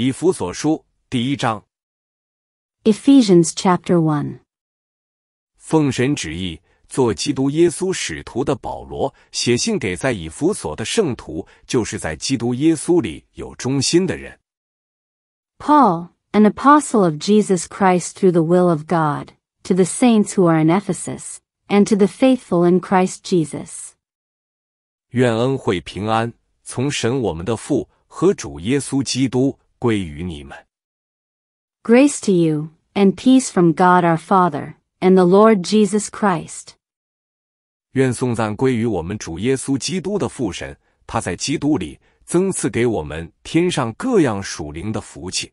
以弗所书第一章。Ephesians chapter one。奉神旨意，做基督耶稣使徒的保罗，写信给在以弗所的圣徒，就是在基督耶稣里有忠心的人。Paul, an apostle of Jesus Christ through the will of God, to the saints who are in Ephesus, and to the faithful in Christ Jesus. 愿恩惠平安从神我们的父和主耶稣基督归于你们。Grace to you and peace from God our Father and the Lord Jesus Christ。愿颂赞归于我们主耶稣基督的父神，他在基督里增赐给我们天上各样属灵的福气。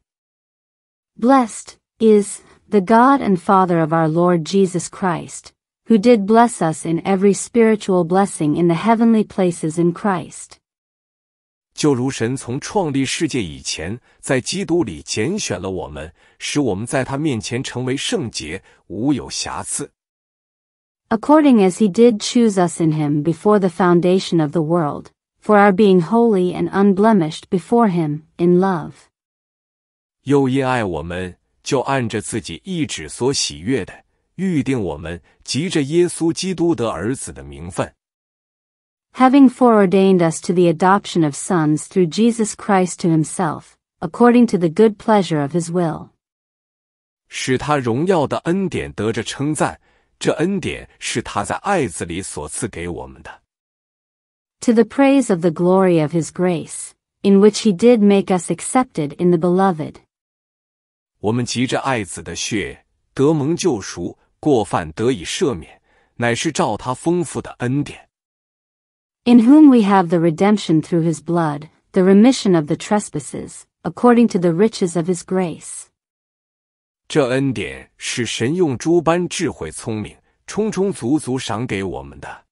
Blessed is the God and Father of our Lord Jesus Christ, who did bless us in every spiritual blessing in the heavenly places in Christ. 就如神从创立世界以前，在基督里拣选了我们，使我们在他面前成为圣洁，无有瑕疵。According as he did choose us in him before the foundation of the world, for our being holy and unblemished before him in love. 又因爱我们，就按着自己意志所喜悦的，预定我们藉着耶稣基督的儿子的名分。having foreordained us to the adoption of sons through Jesus Christ to himself, according to the good pleasure of his will. 使他荣耀的恩典得着称赞，这恩典是他在爱子里所赐给我们的。To the praise of the glory of his grace, in which he did make us accepted in the beloved. 我们藉着爱子的血得蒙救赎，过犯得以赦免，乃是照他丰富的恩典。in whom we have the redemption through his blood, the remission of the trespasses, according to the riches of his grace. 这恩典是神用诸般智慧聪明，充充足足赏给我们的。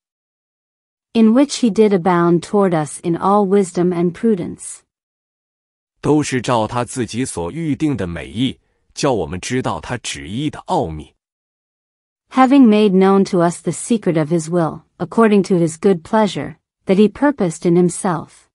In which he did abound toward us in all wisdom and prudence. made known to us the secret of his will, according to his good pleasure, that he purposed in himself.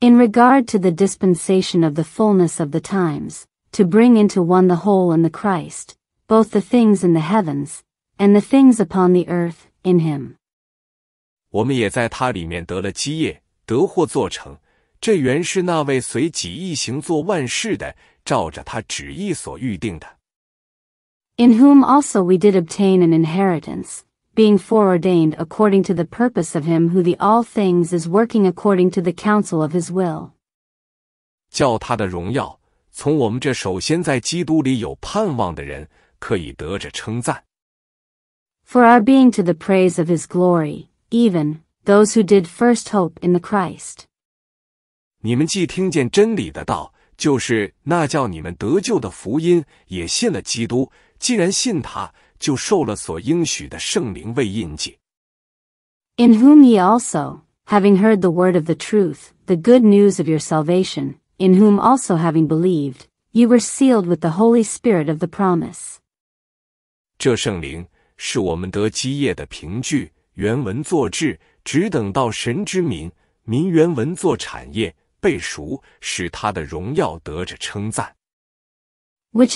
In regard to the dispensation of the fullness of the times, to bring into one the whole in the Christ, both the things in the heavens, and the things upon the earth, in him. 我们也在他里面得了基业，得获做成，这原是那位随己意行做万事的，照着他旨意所预定的。In whom also we did obtain an inheritance, being foreordained according to the purpose of him who the all things is working according to the counsel of his will. 叫他的荣耀从我们这首先在基督里有盼望的人，可以得着称赞。For our being to the praise of his glory, even those who did first hope in the Christ. 你们既听见真理的道，就是那叫你们得救的福音，也信了基督。既然信他，就受了所应许的圣灵为印记。In whom ye also, having heard the word of the truth, the good news of your salvation, in whom also having believed, you were sealed with the Holy Spirit of the promise. 这圣灵是我们得基业的凭据。原文作制，只等到神之民，民原文作产业。which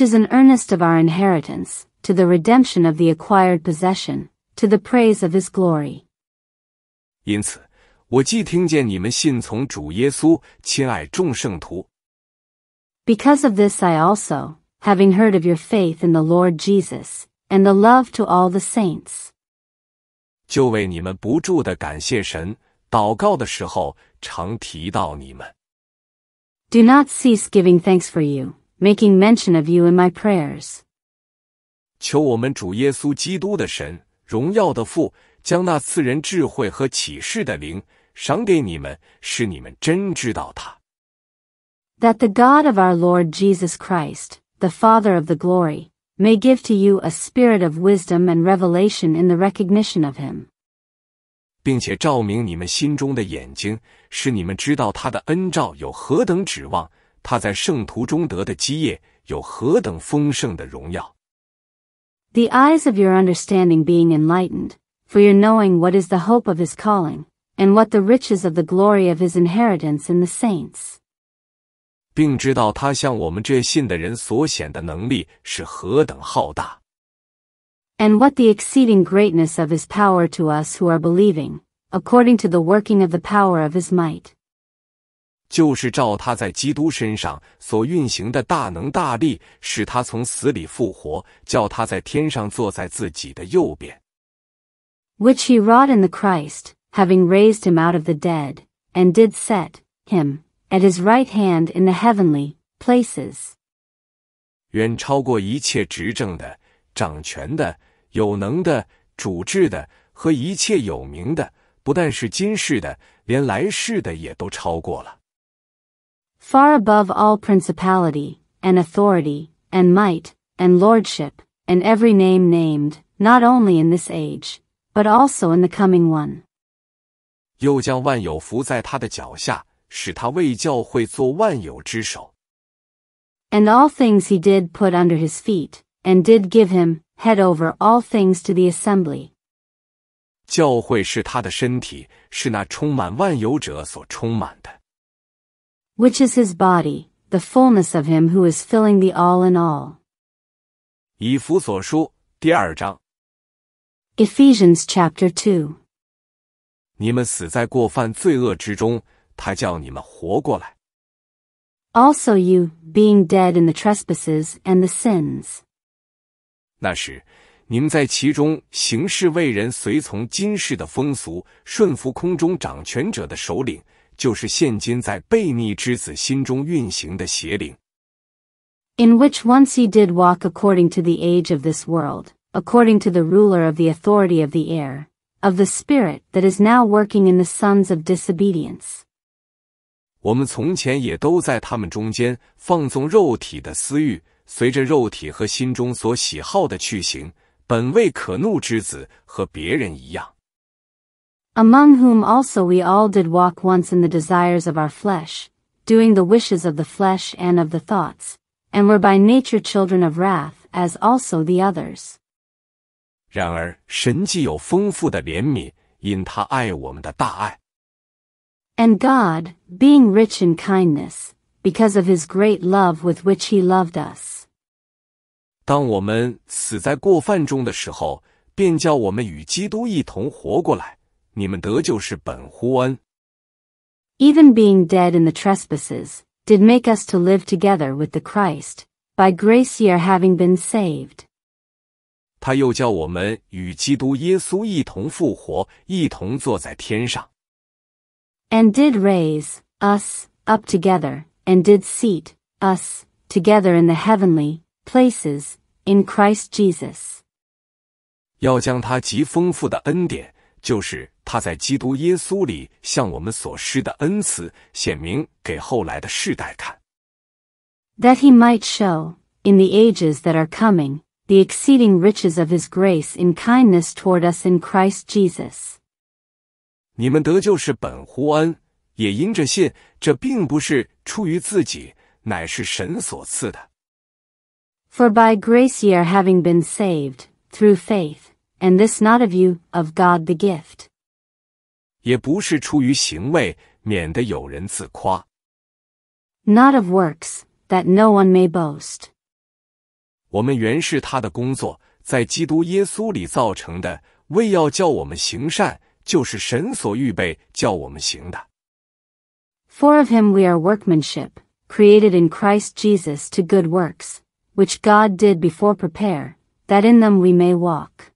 is an earnest of our inheritance to the redemption of the acquired possession, to the praise of His glory. 因此，我既听见你们信从主耶稣，亲爱众圣徒。Because of this, I also, having heard of your faith in the Lord Jesus and the love to all the saints. 就为你们不住的感谢神，祷告的时候常提到你们。Do not cease giving thanks for you, making mention of you in my prayers. 求我们主耶稣基督的神，荣耀的父，将那赐人智慧和启示的灵赏给你们，使你们真知道他。That the God of our Lord Jesus Christ, the Father of the glory, may give to you a spirit of wisdom and revelation in the recognition of him. 并且照明你们心中的眼睛，使你们知道他的恩召有何等指望，他在圣徒中得的基业有何等丰盛的荣耀。The eyes of your understanding being enlightened, for your knowing what is the hope of his calling, and what the riches of the glory of his inheritance in the saints，并知道他向我们这信的人所显的能力是何等浩大。And what the exceeding greatness of his power to us who are believing, according to the working of the power of his might. 就是照他在基督身上所运行的大能大力，使他从死里复活，叫他在天上坐在自己的右边。Which he wrought in the Christ, having raised him out of the dead, and did set him at his right hand in the heavenly places. 远超过一切执政的。掌权的、有能的、主治的和一切有名的，不但是今世的，连来世的也都超过了。Far above all principality and authority and might and lordship and every name named, not only in this age, but also in the coming one. 又将万有伏在他的脚下，使他为教会做万有之首。And all things he did put under his feet and did give him head over all things to the assembly. 教会是他的身体，是那充满万有者所充满的。Which is his body, the fullness of him who is filling the all in all. 以弗所书第二章。Ephesians chapter two. 你们死在过犯罪恶之中，他叫你们活过来。Also you, being dead in the trespasses and the sins. 那时，你们在其中行事为人，随从今世的风俗，顺服空中掌权者的首领，就是现今在悖逆之子心中运行的邪灵。In which once he did walk according to the age of this world, according to the ruler of the authority of the air, of the spirit that is now working in the sons of disobedience。我们从前也都在他们中间放纵肉体的私欲。随着肉体和心中所喜好的去行，本为可怒之子，和别人一样。Among whom also we all did walk once in the desires of our flesh, doing the wishes of the flesh and of the thoughts, and were by nature children of wrath, as also the others. 然而，神既有丰富的怜悯，因他爱我们的大爱。And God, being rich in kindness, because of his great love with which he loved us. 当我们死在过犯中的时候，便叫我们与基督一同活过来。你们得救是本乎恩。Even being dead in the trespasses did make us to live together with the Christ. By grace ye are having been saved. 他又叫我们与基督耶稣一同复活，一同坐在天上。And did raise us up together, and did seat us together in the heavenly places in Christ Jesus, Jesus。要将他极丰富的恩典，就是他在基督耶稣里向我们所施的恩赐，显明给后来的世代看。That he might show in the ages that are coming the exceeding riches of his grace in kindness toward us in Christ Jesus。你们得救是本乎恩，也因着信，这并不是出于自己，乃是神所赐的。for by grace ye are having been saved, through faith, and this not of you, of God the gift. not of works, that no one may boast. 我们原是他的工作，在基督耶稣里造成的，为要叫我们行善，就是神所预备叫我们行的。For of him we are workmanship, created in Christ Jesus to good works, which God did before prepare, that in them we may walk.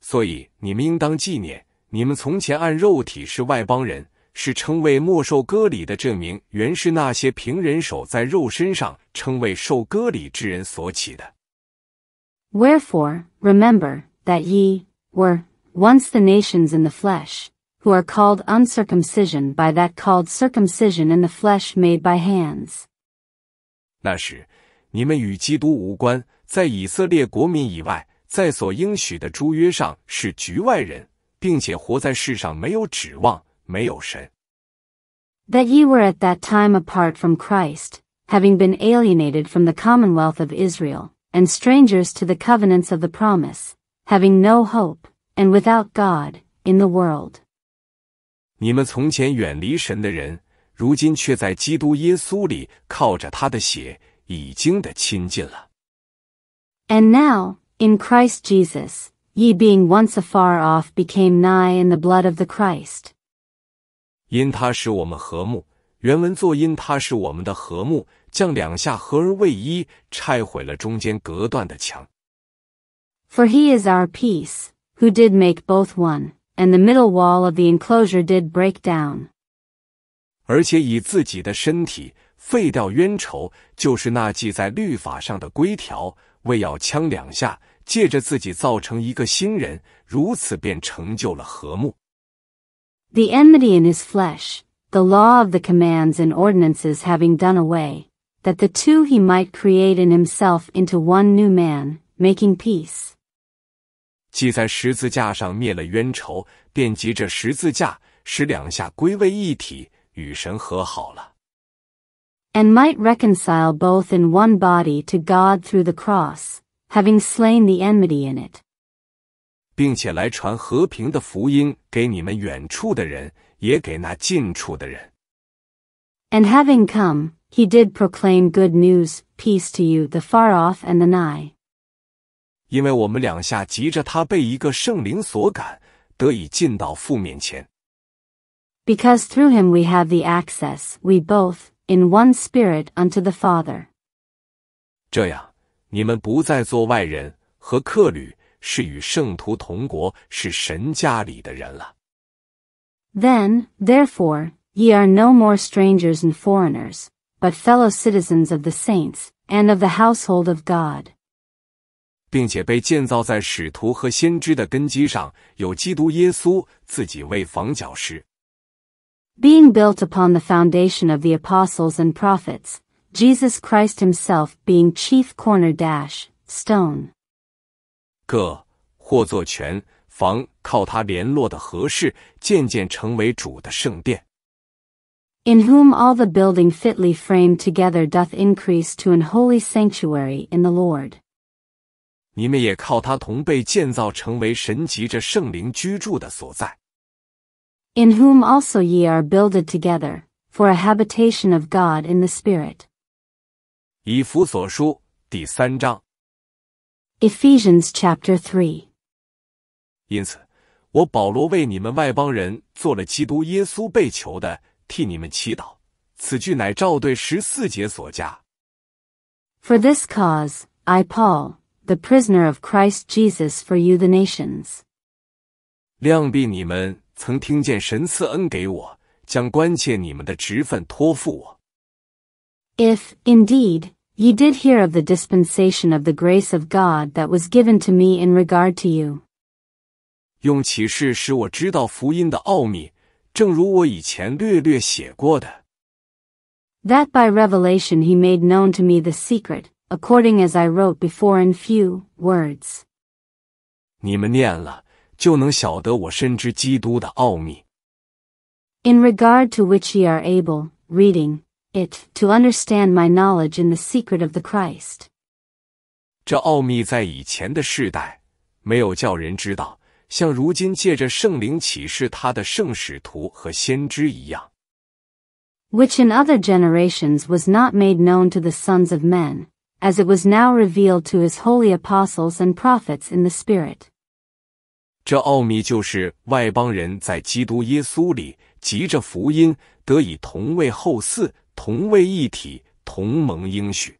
所以你们应当纪念，你们从前按肉体是外邦人，是称为莫受割礼的证明，原是那些凭人手在肉身上称为受割礼之人所起的。Wherefore remember that ye were once the nations in the flesh, who are called uncircumcision by that called circumcision in the flesh made by hands. 那时你们与基督无关，在以色列国民以外，在所应许的诸约上是局外人，并且活在世上没有指望，没有神。That ye were at that time apart from Christ, having been alienated from the commonwealth of Israel, and strangers to the covenants of the promise, having no hope, and without God in the world。你们从前远离神的人，如今却在基督耶稣里靠着他的血。已经的亲近了。And now, in Christ Jesus, ye being once afar off became nigh in the blood of the Christ. 因他使我们和睦，原文作因他使我们的和睦，将两下合而为一，拆毁了中间隔断的墙。For he is our peace, who did make both one, and the middle wall of the enclosure did break down. 而且以自己的身体。废掉冤仇，就是那记在律法上的规条；为要枪两下，借着自己造成一个新人，如此便成就了和睦。The enmity in his flesh, the law of the commands and ordinances having done away, that the two he might create in himself into one new man, making peace。记在十字架上灭了冤仇，便藉着十字架使两下归为一体，与神和好了。and might reconcile both in one body to God through the cross, having slain the enmity in it. 并且来传和平的福音给你们远处的人，也给那近处的人。And having come, he did proclaim good news, peace to you, the far off and the nigh. 因为我们两下急着他被一个圣灵所感，得以进到父面前。Because through him we have the access, we both, in one spirit unto the Father. 这样，你们不再做外人和客旅，是与圣徒同国，是神家里的人了。Then, therefore, ye are no more strangers and foreigners, but fellow citizens of the saints and of the household of God. 并且被建造在使徒和先知的根基上，有基督耶稣自己为房角石，being built upon the foundation of the apostles and prophets, Jesus Christ himself being chief corner dash, stone. in whom all the building fitly framed together doth increase to an holy sanctuary in the Lord. In whom also ye are builded together, for a habitation of God in the Spirit. 以弗所书第三章 Ephesians chapter three. 因此，我保罗为你们外邦人做了基督耶稣被囚的，替你们祈祷。此句乃照对十四节所加。For this cause, I Paul, the prisoner of Christ Jesus for you the nations, 量毕你们。曾听见神赐恩给我，将关切你们的职分托付我。If, indeed, ye did hear of the dispensation of the grace of God that was given to me in regard to you. 用启示使我知道福音的奥秘，正如我以前略略写过的。That by revelation he made known to me the secret, according as I wrote before in few words. 就能晓得我深知基督的奥秘。In regard to which ye are able, reading it, to understand my knowledge in the secret of the Christ. 这奥秘在以前的世代没有叫人知道，像如今借着圣灵启示他的圣使徒和先知一样。Which in other generations was not made known to the sons of men, as it was now revealed to his holy apostles and prophets in the Spirit. 这奥秘就是外邦人在基督耶稣里，集着福音得以同为后嗣，同为一体，同盟应许。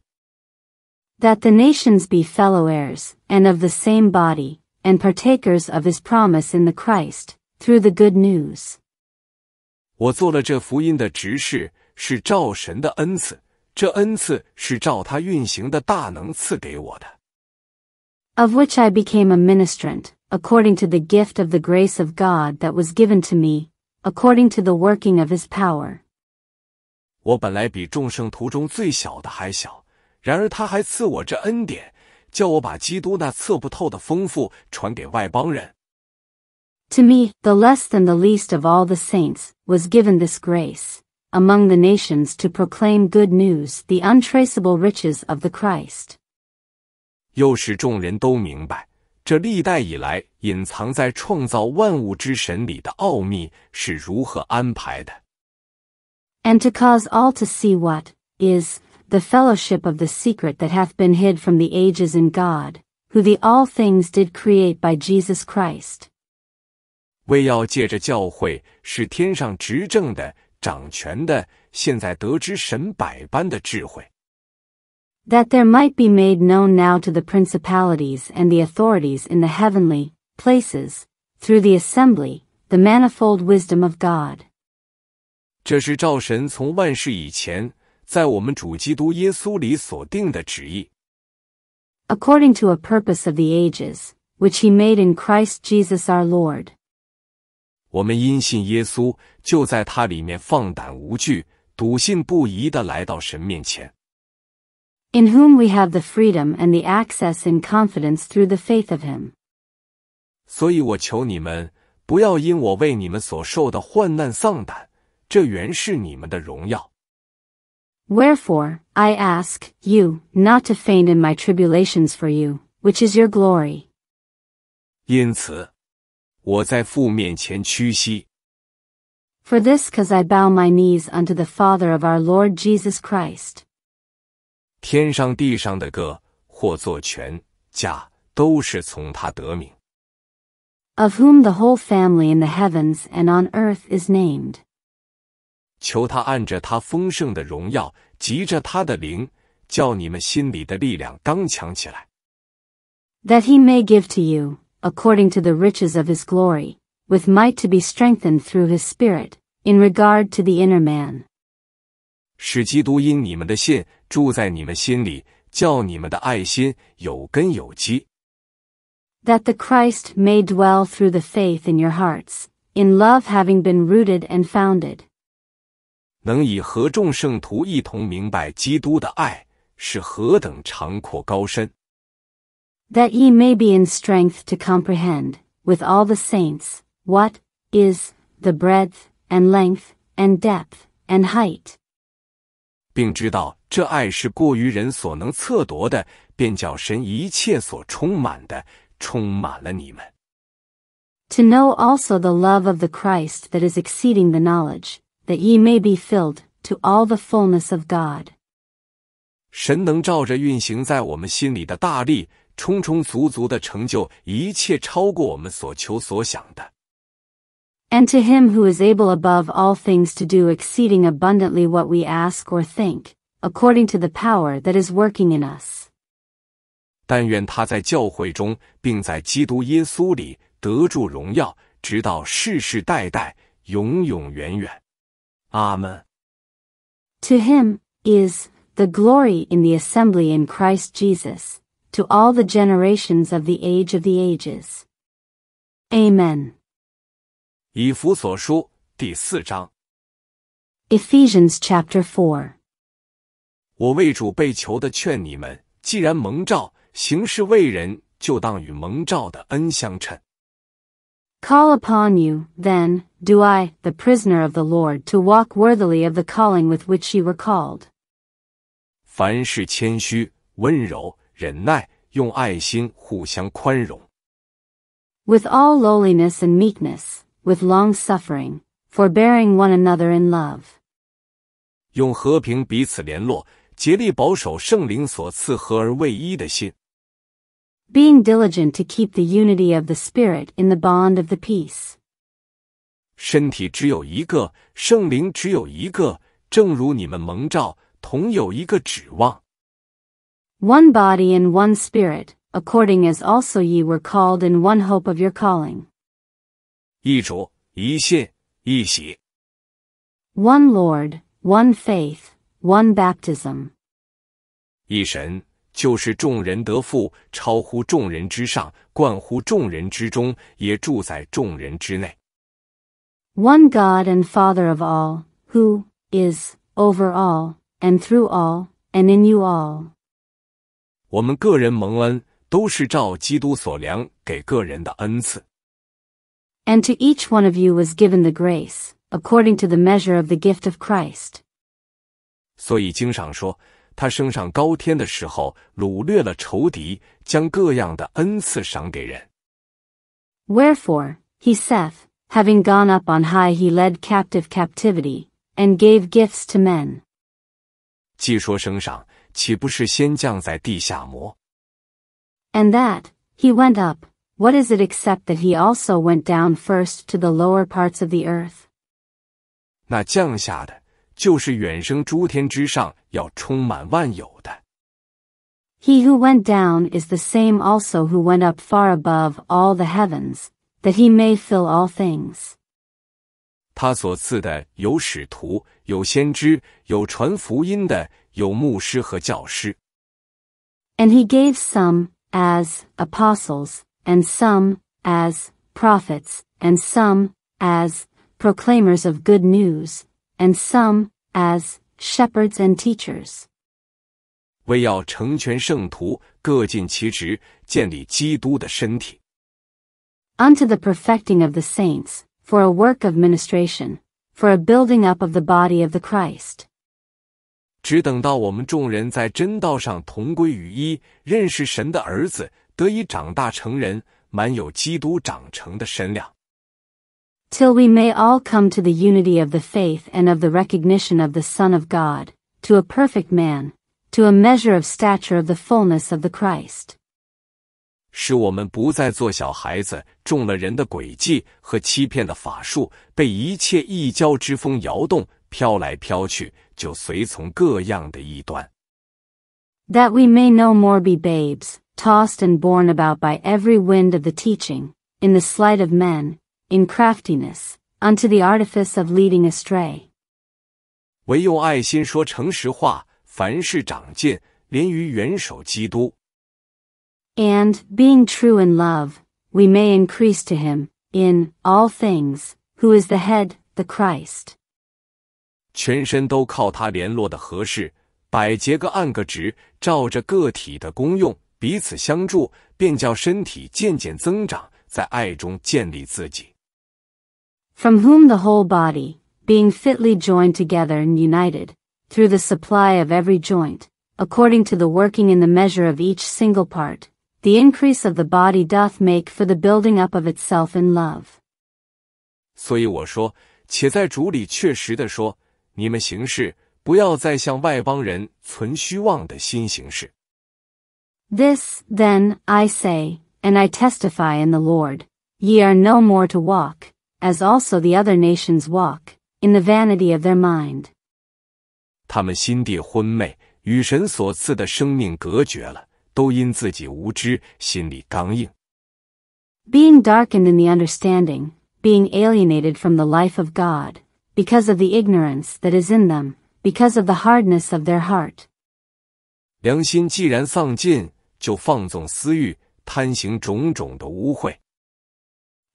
That the nations be fellow heirs, and of the same body, and partakers of his promise in the Christ, through the good news. 我做了这福音的执事，是照神的恩赐；这恩赐是照他运行的大能赐给我的。of which I became a ministrant, according to the gift of the grace of God that was given to me, according to the working of his power. 我本来比众圣徒中最小的还小，然而他还赐我这恩典，叫我把基督那测不透的丰富传给外邦人。To me, the less than the least of all the saints was given this grace among the nations to proclaim good news, the untraceable riches of the Christ. 又使众人都明白，这历代以来隐藏在创造万物之神里的奥秘是如何安排的。And to cause all to see what is the fellowship of the secret that hath been hid from the ages in God, who the all things did create by Jesus Christ。为要借着教会，使天上执政的、掌权的，现在得知神百般的智慧。that there might be made known now to the principalities and the authorities in the heavenly places, through the assembly, the manifold wisdom of God. According to a purpose of the ages, which he made in Christ Jesus our Lord. 我们因信耶稣，就在他里面放胆无惧，笃信不疑的来到神面前。in whom we have the freedom and the access in confidence through the faith of him. 所以我求你们，不要因我为你们所受的患难丧胆，这原是你们的荣耀。Wherefore, I ask you not to faint in my tribulations for you, which is your glory. 因此，我在父面前屈膝。For this cause I bow my knees unto the Father of our Lord Jesus Christ. 天上地上的各或作权家都是从他得名。Of whom the whole family in the heavens and on earth is named。求他按着他丰盛的荣耀，急着他的灵，叫你们心里的力量刚强起来。That he may give to you according to the riches of his glory, with might to be strengthened through his spirit, in regard to the inner man. 使基督因你们的信住在你们心里，叫你们的爱心有根有基。That the Christ may dwell through the faith in your hearts, in love having been rooted and founded. 能以和众圣徒一同明白基督的爱是何等长阔高深。That ye may be in strength to comprehend, with all the saints, what is the breadth and length and depth and height. 并知道这爱是过于人所能测度的，便叫神一切所充满的充满了你们。To know also the love of the Christ that is exceeding the knowledge, that ye may be filled to all the fullness of God. 神能照着运行在我们心里的大力，充充足足的成就一切，超过我们所求所想的。And to him who is able above all things to do exceeding abundantly what we ask or think, according to the power that is working in us. 但愿他在教会中，并在基督耶稣里得住荣耀，直到世世代代，永永远远。阿门。To him is the glory in the assembly in Christ Jesus, to all the generations of the age of the ages. Amen. 以弗所书第四章。Ephesians chapter four。我为主被囚的劝你们，既然蒙召行事为人，就当与蒙召的恩相称。Call upon you, then, do I, the prisoner of the Lord, to walk worthily of the calling with which ye were called. 凡事谦虚、温柔、忍耐，用爱心互相宽容。With all lowliness and meekness with long suffering, forbearing one another in love. 用和平彼此联络，竭力保守圣灵所赐合而为一的心。Being diligent to keep the unity of the Spirit in the bond of the peace. 身体只有一个，圣灵只有一个，正如你们蒙召，同有一个指望。One body and one spirit, according as also ye were called in one hope of your calling. One Lord, one faith, one baptism. One God and Father of all, who is over all and through all and in you all. 我们个人蒙恩，都是照基督所量给个人的恩赐。and to each one of you was given the grace, according to the measure of the gift of Christ. 所以经上说，他升上高天的时候，掳掠了仇敌，将各样的恩赐赏给人。Wherefore he saith, having gone up on high, he led captive captivity and gave gifts to men. And that he went up what is it except that he also went down first to the lower parts of the earth? 那降下的就是远生诸天之上要充满万有的。He who went down is the same also who went up far above all the heavens, that he may fill all things. 他所赐的有使徒，有先知，有传福音的，有牧师和教师。And he gave some as apostles, and some, as, prophets, and some, as, proclaimers of good news, and some, as, shepherds and teachers. 为要成全圣徒，各尽其职，建立基督的身体。Unto the perfecting of the saints, for a work of ministration, for a building up of the body of the Christ. 只等到我们众人在真道上同归于一，认识神的儿子，得以长大成人，满有基督长成的身量。Till we may all come to the unity of the faith and of the recognition of the Son of God, to a perfect man, to a measure of stature of the fullness of the Christ. 使我们不再做小孩子，中了人的诡计和欺骗的法术，被一切异教之风摇动，飘来飘去，就随从各样的异端。That we may no more be babes, tossed and borne about by every wind of the teaching, in the sleight of men, in craftiness, unto the artifice of leading astray. And being true in love, we may increase to him in all things, who is the head, the Christ. 全身都靠他联络的合适，百节各按个职，照着个体的功用彼此相助，便叫身体渐渐增长，在爱中建立自己。From whom the whole body, being fitly joined together and united through the supply of every joint, according to the working in the measure of each single part, the increase of the body doth make for the building up of itself in love。所以我说，且在主里确实的说，你们行事，不要再向外邦人存虚妄的心行事。This, then, I say, and I testify in the Lord, ye are no more to walk, as also the other nations walk, in the vanity of their mind. 他们心地昏昧，与神所赐的生命隔绝了，都因自己无知，心里刚硬。Being darkened in the understanding, being alienated from the life of God, because of the ignorance that is in them, because of the hardness of their heart. 良心既然丧尽，就放纵私欲，贪行种种的污秽。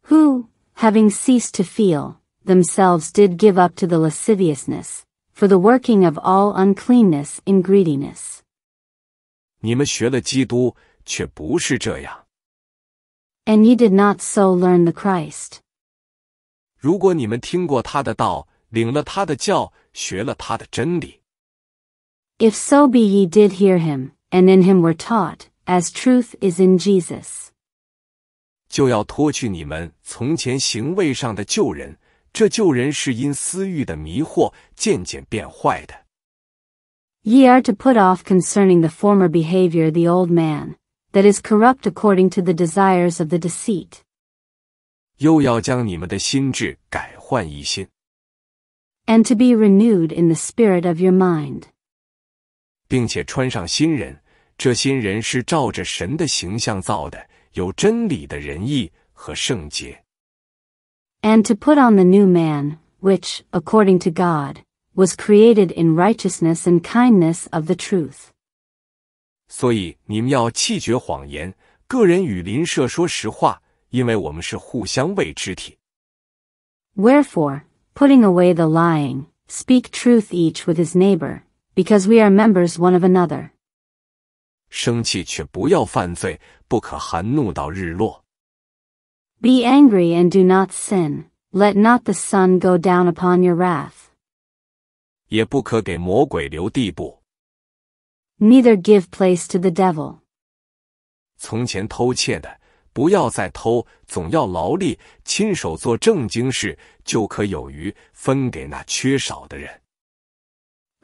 Who, having ceased to feel themselves, did give up to the lasciviousness for the working of all uncleanness in greediness. 你们学了基督，却不是这样。And ye did not so learn the Christ. 如果你们听过他的道，领了他的教，学了他的真理。If so be ye did hear him, and in him were taught, as truth is in Jesus. 就要脱去你们从前行为上的旧人，这旧人是因私欲的迷惑渐渐变坏的。Ye are to put off concerning the former behavior the old man, that is corrupt according to the desires of the deceit. 又要将你们的心智改换一新。And to be renewed in the spirit of your mind. 并且穿上新人，这新人是照着神的形象造的，有真理的仁义和圣洁。And to put on the new man, which, according to God, was created in righteousness and kindness of the truth. 所以你们要弃绝谎言，个人与邻舍说实话，因为我们是互相为肢体。Wherefore, putting away the lying, speak truth each with his neighbor, because we are members one of another. 生气却不要犯罪，不可含怒到日落。Be angry and do not sin. Let not the sun go down upon your wrath. 也不可给魔鬼留地步。Neither give place to the devil. 从前偷窃的，不要再偷，总要劳力，亲手做正经事，就可有余，分给那缺少的人。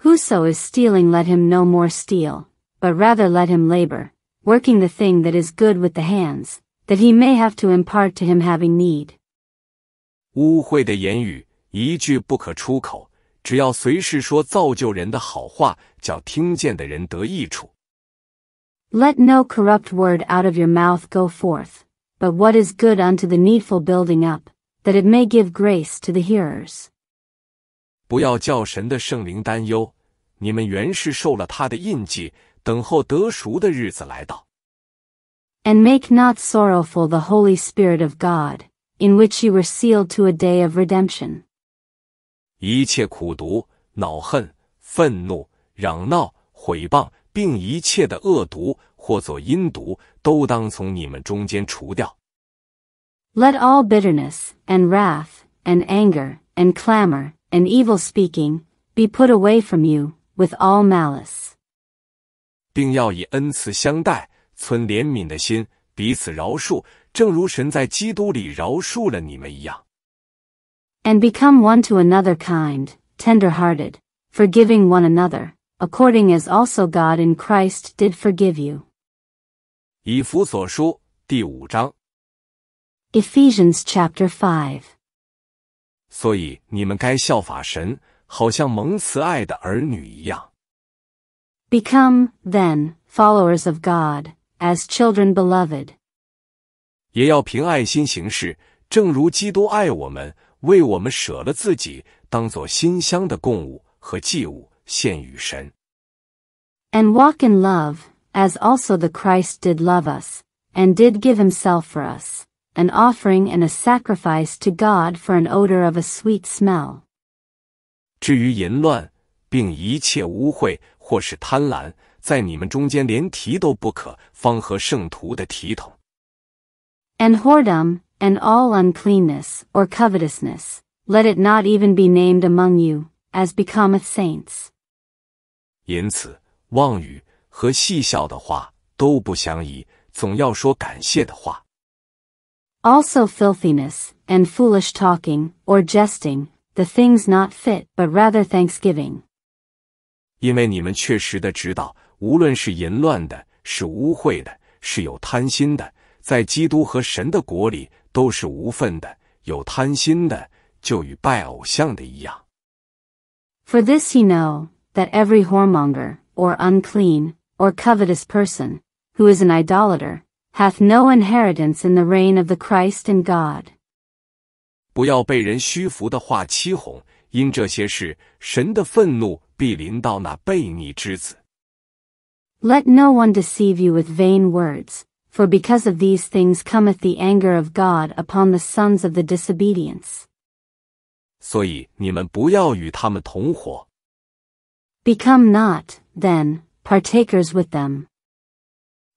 Whoso is stealing, let him no more steal but rather let him labor, working the thing that is good with the hands, that he may have to impart to him having need. 污秽的言语一句不可出口，只要随时说造就人的好话，叫听见的人得益处。Let no corrupt word out of your mouth go forth, but what is good unto the needful building up, that it may give grace to the hearers. 不要叫神的圣灵担忧，你们原是受了他的印记，等候得赎的日子来到。And make not sorrowful the Holy Spirit of God, in which you were sealed to a day of redemption. 一切苦毒、恼恨、愤怒、嚷闹、毁谤，并一切的恶毒或作阴毒，都当从你们中间除掉。Let all bitterness and wrath and anger and clamor and evil speaking be put away from you with all malice. 并要以恩慈相待，存怜悯的心，彼此饶恕，正如神在基督里饶恕了你们一样。And become one to another kind, tender-hearted, forgiving one another, according as also God in Christ did forgive you. 以弗所书第五章。Ephesians chapter five。所以你们该效法神，好像蒙慈爱的儿女一样。Become, then, followers of God, as children beloved. 也要凭爱心行事，正如基督爱我们，为我们舍了自己，当作馨香的供物和祭物献与神。And walk in love, as also the Christ did love us, and did give himself for us, an offering and a sacrifice to God for an odor of a sweet smell. 至于淫乱，并一切污秽或是贪婪，在你们中间连提都不可，方合圣徒的体统。And whoredom, and all uncleanness or covetousness, let it not even be named among you, as becometh saints. 因此，妄语和戏笑的话都不相宜，总要说感谢的话。Also filthiness and foolish talking or jesting, the things not fit, but rather thanksgiving. 因为你们确实的知道，无论是淫乱的、是污秽的、是有贪心的，在基督和神的国里都是无份的。有贪心的，就与拜偶像的一样。For this he know that every whoremonger or unclean or covetous person who is an idolater hath no inheritance in the reign of the Christ and God. 不要被人虚浮的话欺哄，因这些事神的愤怒。必临到那悖逆之子。Let no one deceive you with vain words, for because of these things cometh the anger of God upon the sons of the disobedience. 所以你们不要与他们同伙。Become not, then, partakers with them.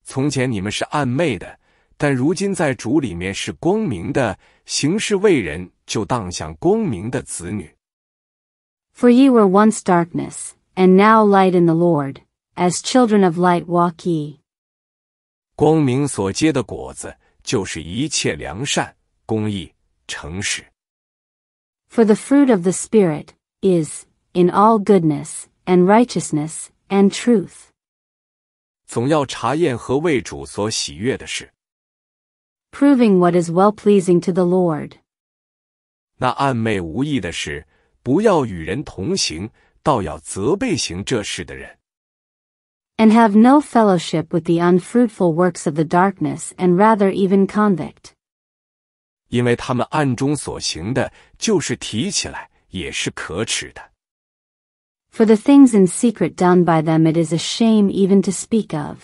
从前你们是暗昧的，但如今在主里面是光明的。行事为人，就当像光明的子女。for ye were once darkness, and now light in the Lord, as children of light walk ye. 光明所结的果子，就是一切良善、公义、诚实。For the fruit of the Spirit is in all goodness and righteousness and truth. 总要查验和为主所喜悦的事。Proving what is well pleasing to the Lord. 那暗昧无益的事。不要与人同行，倒要责备行这事的人。And have no fellowship with the unfruitful works of the darkness, and rather even convict. 因为他们暗中所行的，就是提起来也是可耻的。For the things in secret done by them it is a shame even to speak of.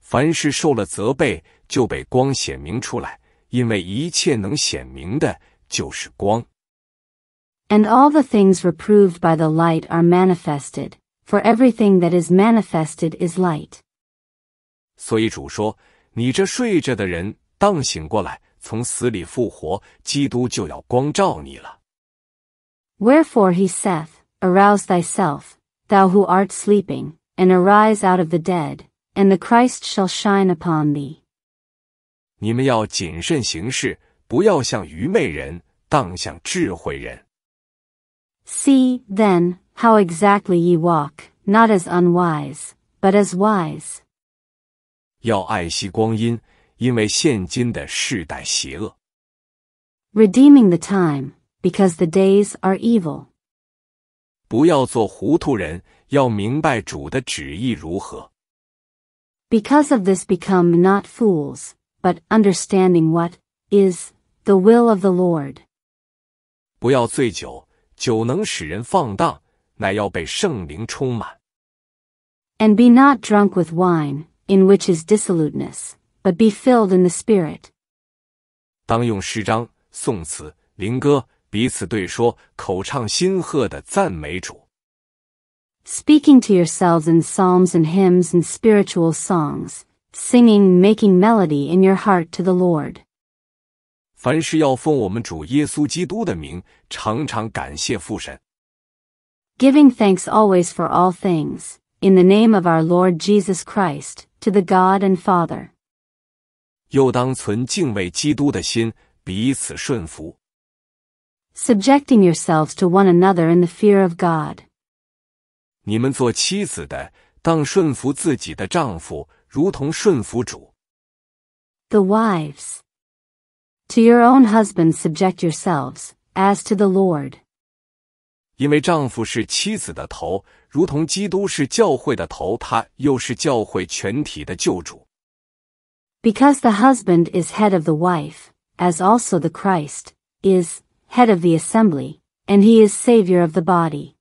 凡是受了责备，就被光显明出来，因为一切能显明的，就是光。And all the things reproved by the light are manifested, for everything that is manifested is light. 所以主说：“你这睡着的人，当醒过来，从死里复活，基督就要光照你了。” Wherefore he saith, Arouse thyself, thou who art sleeping, and arise out of the dead, and the Christ shall shine upon thee. 你们要谨慎行事，不要像愚昧人，当像智慧人。See, then, how exactly ye walk, not as unwise, but as wise. 要爱惜光阴，因为现今的世代邪恶。Redeeming the time, because the days are evil. 不要做糊涂人，要明白主的旨意如何。Because of this, become not fools, but understanding what is the will of the Lord. 不要醉酒。酒能使人放荡，乃要被圣灵充满。And be not drunk with wine, in which is dissoluteness, but be filled in the Spirit. 当用诗章、颂词、灵歌彼此对说，口唱心和的赞美主。Speaking to yourselves in psalms and hymns and spiritual songs, singing, making melody in your heart to the Lord. Giving thanks always for all things, in the name of our Lord Jesus Christ, to the God and Father. Subjecting yourselves to one another in the fear of God. wives. To your own husbands subject yourselves, as to the Lord. 因为丈夫是妻子的头，如同基督是教会的头，他又是教会全体的救主。Because the husband is head of the wife, as also the Christ is head of the assembly, and he is savior of the body.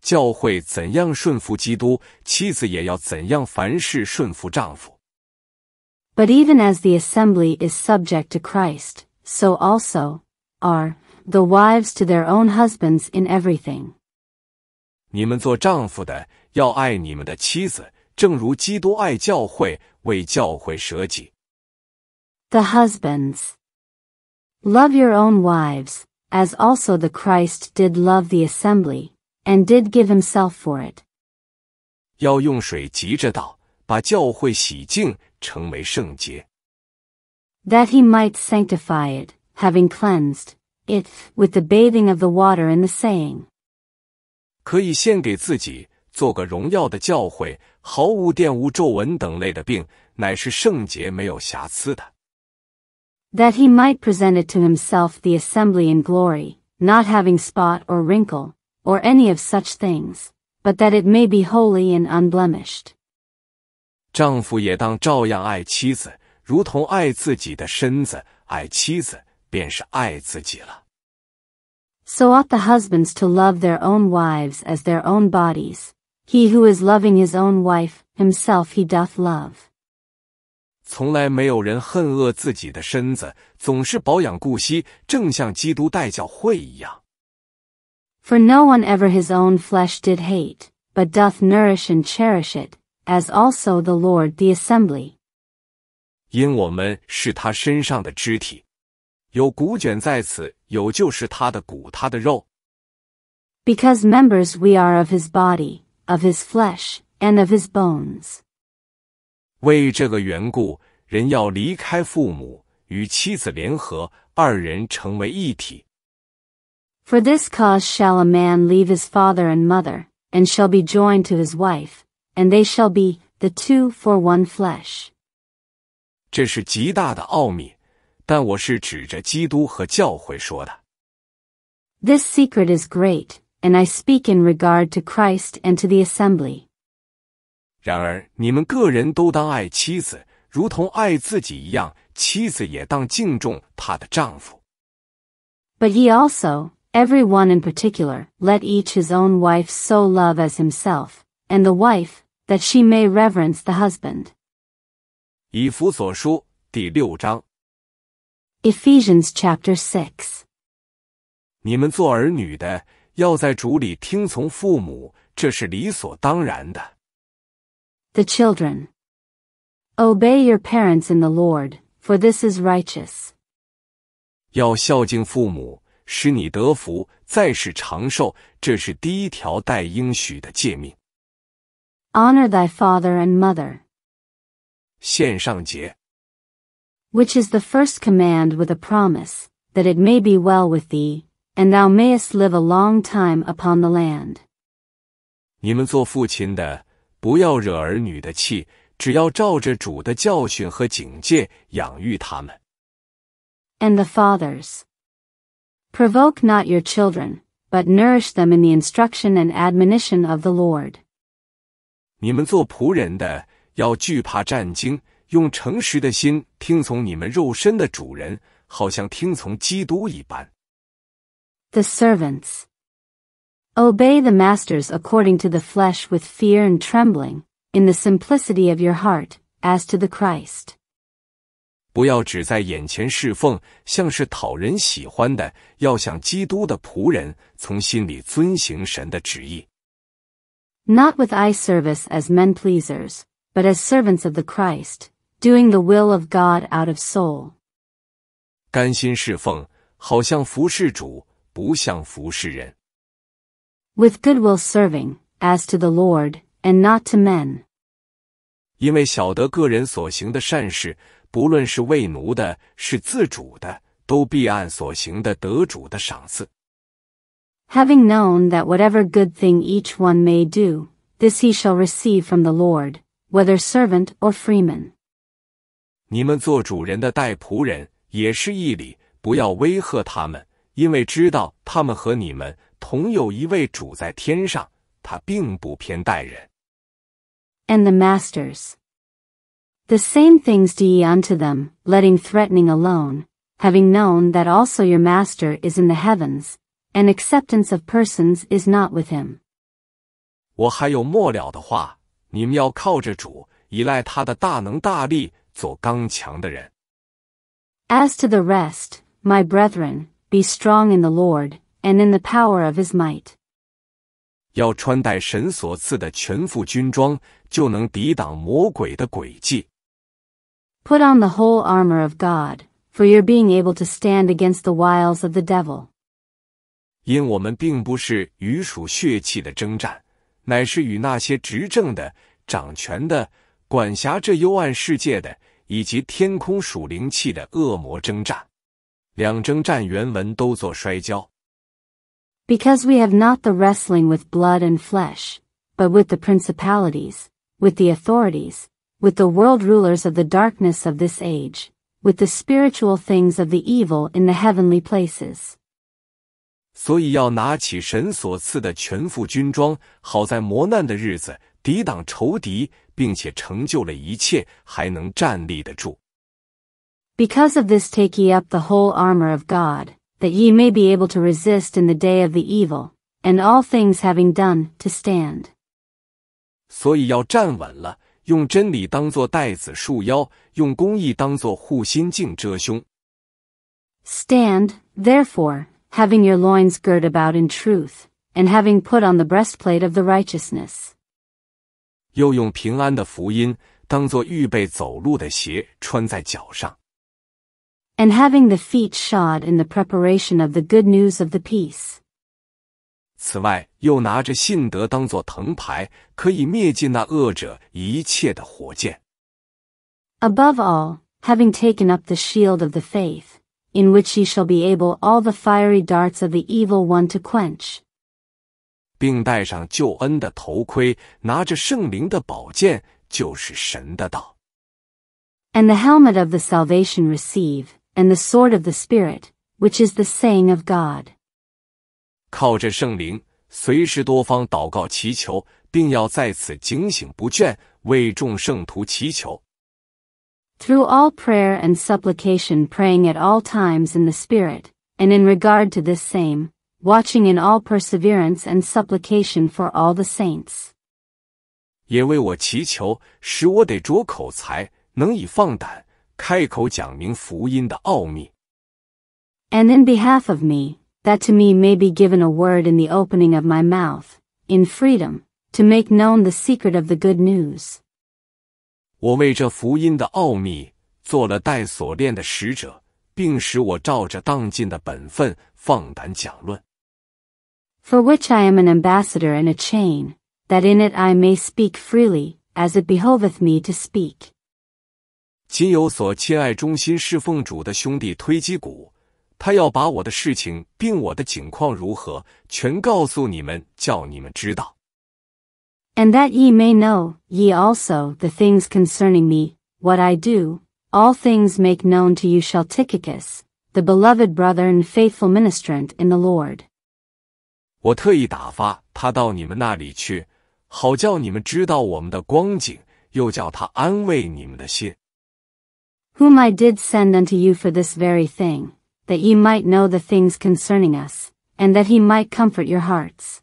教会怎样顺服基督，妻子也要怎样凡事顺服丈夫。but even as the assembly is subject to Christ, so also are the wives to their own husbands in everything. 你们做丈夫的要爱你们的妻子，正如基督爱教会，为教会舍己。The husbands love your own wives, as also the Christ did love the assembly, and did give himself for it. 把教会洗净，成为圣洁。That he might sanctify it, having cleansed it with the bathing of the water and the saying. 可以献给自己，做个荣耀的教会，毫无玷污、皱纹等类的病，乃是圣洁、没有瑕疵的。That he might present it to himself the assembly in glory, not having spot or wrinkle, or any of such things, but that it may be holy and unblemished. 丈夫也当照样爱妻子，如同爱自己的身子；爱妻子，便是爱自己了。So ought the husbands to love their own wives as their own bodies. He who is loving his own wife, himself he doth love. 从来没有人恨恶自己的身子，总是保养顾惜，正像基督代教会一样。For no one ever his own flesh did hate, but doth nourish and cherish it, as also the Lord the assembly. 因我们是他身上的肢体，有骨卷在此，有就是他的骨，他的肉。Because members we are of his body, of his flesh, and of his bones. 为这个缘故，人要离开父母，与妻子联合，二人成为一体。For this cause shall a man leave his father and mother, and shall be joined to his wife, and they shall be the two for one flesh. flesh。这是极大的奥秘，但我是指着基督和教会说的。This secret is great, and I speak in regard to Christ and to the assembly. 然而，你们个人都当爱妻子，如同爱自己一样；妻子也当敬重她的丈夫。But ye also, every one in particular, let each his own wife so love as himself, and the wife that she may reverence the husband. 以弗所书第六章 Ephesians chapter 6你们做儿女的，要在主里听从父母，这是理所当然的。The children. Obey your parents in the Lord, for this is righteous. 要孝敬父母，使你得福，在世长寿，这是第一条带应许的诫命。Honor thy father and mother. 献上节. Which is the first command with a promise, that it may be well with thee, and thou mayest live a long time upon the land. And the fathers, provoke not your children, but nourish them in the instruction and admonition of the Lord. 你们做仆人的要惧怕战惊，用诚实的心听从你们肉身的主人，好像听从基督一般。The servants obey the masters according to the flesh with fear and trembling in the simplicity of your heart as to the Christ. 不要只在眼前侍奉，像是讨人喜欢的，要像基督的仆人，从心里遵行神的旨意。not with eye service as men pleasers, but as servants of the Christ, doing the will of God out of soul. 甘心侍奉，好像服侍主，不像服侍人。With goodwill serving, as to the Lord, and not to men. 因为晓得个人所行的善事，不论是为奴的，是自主的，都必按所行的得主的赏赐。having known that whatever good thing each one may do, this he shall receive from the Lord, whether servant or freeman. 你们做主人的待仆人也是一理，不要威吓他们，因为知道他们和你们同有一位主在天上，他并不偏待人。And the masters. The same things do ye unto them, letting threatening alone, having known that also your master is in the heavens, and acceptance of persons is not with him. 我还有末了的话，你们要靠着主，依赖他的大能大力，做刚强的人。As to the rest, my brethren, be strong in the Lord and in the power of His might. 要穿戴神所赐的全副军装，就能抵挡魔鬼的诡计。Put on the whole armor of God, for your being able to stand against the wiles of the devil. 因我们并不是与属血气的征战，乃是与那些执政的、掌权的、管辖这幽暗世界的，以及天空属灵气的恶魔征战。两征战原文都做摔跤。Because we have not the wrestling with blood and flesh, but with the principalities, with the authorities, with the world rulers of the darkness of this age, with the spiritual things of the evil in the heavenly places. 所以要拿起神所赐的全副军装，好在磨难的日子抵挡仇敌，并且成就了一切，还能站立得住。Because of this, take ye up the whole armor of God, that ye may be able to resist in the day of the evil, and all things having done to stand. 所以要站稳了，用真理当作带子束腰，用公义当作护心镜遮胸。Stand, therefore having your loins girt about in truth, and having put on the breastplate of the righteousness. and having the feet shod in the preparation of the good news of the peace. 此外，又拿着信德当作藤牌，可以灭尽那恶者一切的火箭。Above all, having taken up the shield of the faith in which ye shall be able all the fiery darts of the evil one to quench. And the helmet of the salvation receive, and the sword of the Spirit, which is the saying of God。靠着圣灵，随时多方祷告祈求，并要在此警醒不倦，为众圣徒祈求。through all prayer and supplication praying at all times in the Spirit, and in regard to this same, watching in all perseverance and supplication for all the saints. And in behalf of me, that to me may be given a word in the opening of my mouth, in freedom, to make known the secret of the good news. 我为这福音的奥秘做了带锁链的使者，并使我照着当尽的本分放胆讲论。For which I am an ambassador in a chain, that in it I may speak freely, as it behoveth me to speak. 今有所亲爱忠心侍奉主的兄弟推基谷，他要把我的事情，并我的景况如何，全告诉你们，叫你们知道。And that ye may know, ye also, the things concerning me, what I do, all things make known to you shall Tychicus, the beloved brother and faithful ministrant in the Lord. 我特意打发他到你们那里去，好叫你们知道我们的光景，又叫他安慰你们的心。Whom I did send unto you for this very thing, that ye might know the things concerning us, and that he might comfort your hearts.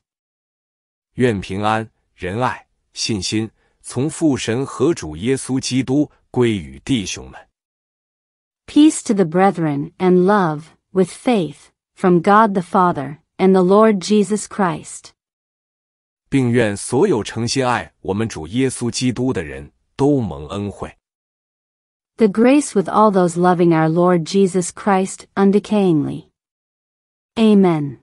愿平安仁爱、信心，从父神和主耶稣基督归于弟兄们。Peace to the brethren and love with faith from God the Father and the Lord Jesus Christ。并愿所有诚心爱我们主耶稣基督的人都蒙恩惠。The grace with all those loving our Lord Jesus Christ undecayingly. Amen.